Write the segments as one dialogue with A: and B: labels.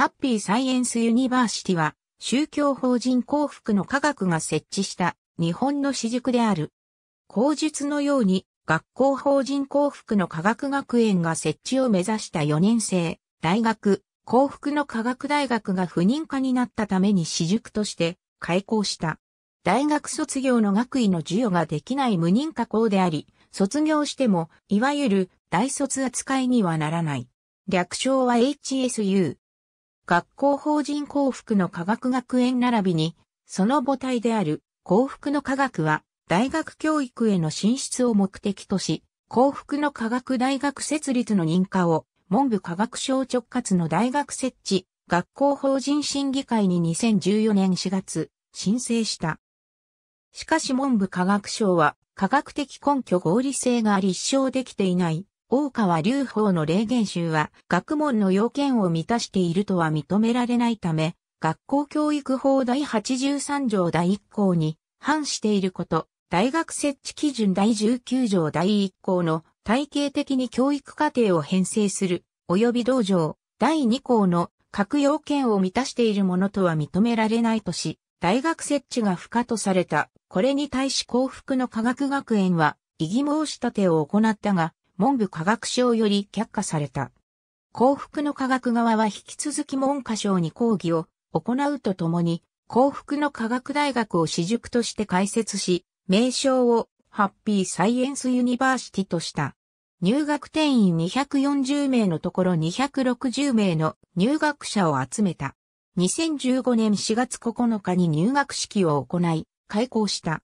A: ハッピーサイエンスユニバーシティは、宗教法人幸福の科学が設置した日本の私塾である。口述のように、学校法人幸福の科学学園が設置を目指した4年生、大学、幸福の科学大学が不認可になったために私塾として開校した。大学卒業の学位の授与ができない無認可校であり、卒業しても、いわゆる大卒扱いにはならない。略称は HSU。学校法人幸福の科学学園並びに、その母体である幸福の科学は、大学教育への進出を目的とし、幸福の科学大学設立の認可を、文部科学省直轄の大学設置、学校法人審議会に2014年4月、申請した。しかし文部科学省は、科学的根拠合理性があり立証できていない大川隆法の霊言集は学問の要件を満たしているとは認められないため、学校教育法第83条第1項に反していること、大学設置基準第19条第1項の体系的に教育課程を編成する、及び道場第2項の各要件を満たしているものとは認められないとし、大学設置が不可とされた。これに対し幸福の科学学園は、異議申し立てを行ったが、文部科学省より却下された。幸福の科学側は引き続き文科省に抗議を行うとともに、幸福の科学大学を私塾として開設し、名称をハッピーサイエンスユニバーシティとした。入学定員240名のところ260名の入学者を集めた。2015年4月9日に入学式を行い、開校した。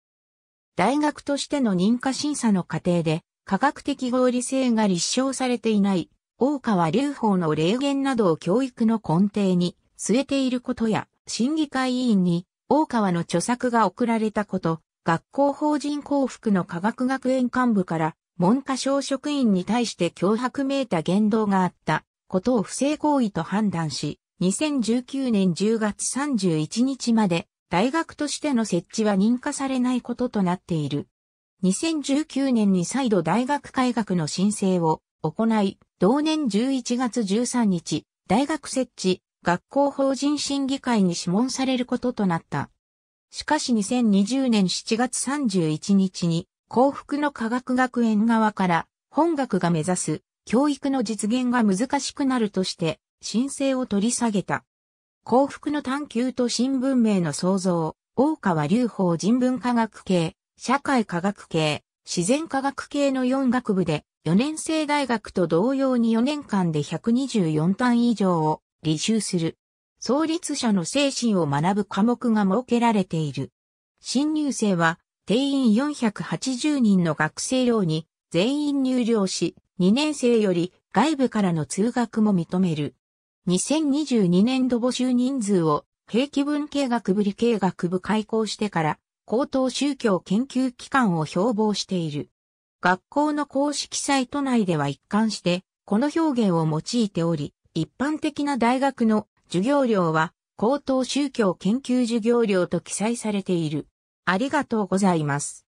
A: 大学としての認可審査の過程で、科学的合理性が立証されていない、大川隆法の霊言などを教育の根底に据えていることや、審議会委員に大川の著作が送られたこと、学校法人幸福の科学学園幹部から文科省職員に対して脅迫めいた言動があったことを不正行為と判断し、2019年10月31日まで大学としての設置は認可されないこととなっている。2019年に再度大学改革の申請を行い、同年11月13日、大学設置、学校法人審議会に諮問されることとなった。しかし2020年7月31日に、幸福の科学学園側から、本学が目指す教育の実現が難しくなるとして、申請を取り下げた。幸福の探求と新文明の創造、大川隆法人文科学系、社会科学系、自然科学系の4学部で、4年生大学と同様に4年間で124単以上を履修する。創立者の精神を学ぶ科目が設けられている。新入生は定員480人の学生寮に全員入寮し、2年生より外部からの通学も認める。2022年度募集人数を、平気文系学部理系学部開校してから、高等宗教研究機関を標榜している。学校の公式サイト内では一貫して、この表現を用いており、一般的な大学の授業料は、高等宗教研究授業料と記載されている。ありがとうございます。